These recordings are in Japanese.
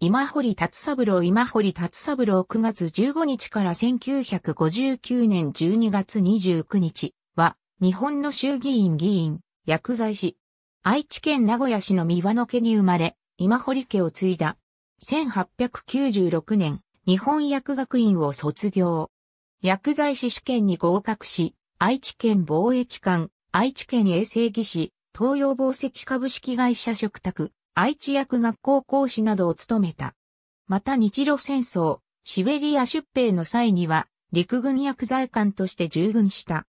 今堀達三郎今堀達三郎9月15日から1959年12月29日は日本の衆議院議員、薬剤師。愛知県名古屋市の三輪の家に生まれ、今堀家を継いだ。1896年、日本薬学院を卒業。薬剤師試験に合格し、愛知県貿易館、愛知県衛生技師、東洋宝石株式会社食卓、愛知役学校講師などを務めた。また日露戦争、シベリア出兵の際には、陸軍薬剤官として従軍した。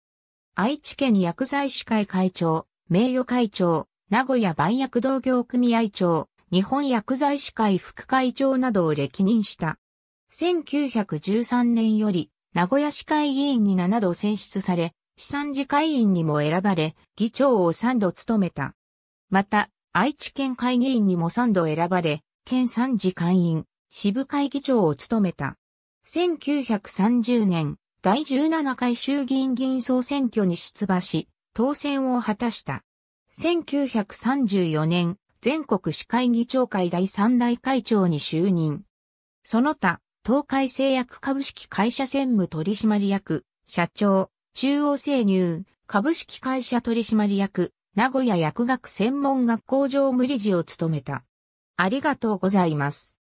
愛知県薬剤師会会長、名誉会長、名古屋売薬同業組合長、日本薬剤師会副会長などを歴任した。1913年より、名古屋市会議員に7度選出され、資産次会員にも選ばれ、議長を3度務めた。また、愛知県会議員にも3度選ばれ、県3次会員、支部会議長を務めた。1930年、第17回衆議院議員総選挙に出馬し、当選を果たした。1934年、全国市会議長会第3代会長に就任。その他、東海製薬株式会社専務取締役、社長、中央生乳、株式会社取締役、名古屋薬学専門学校上無理事を務めた。ありがとうございます。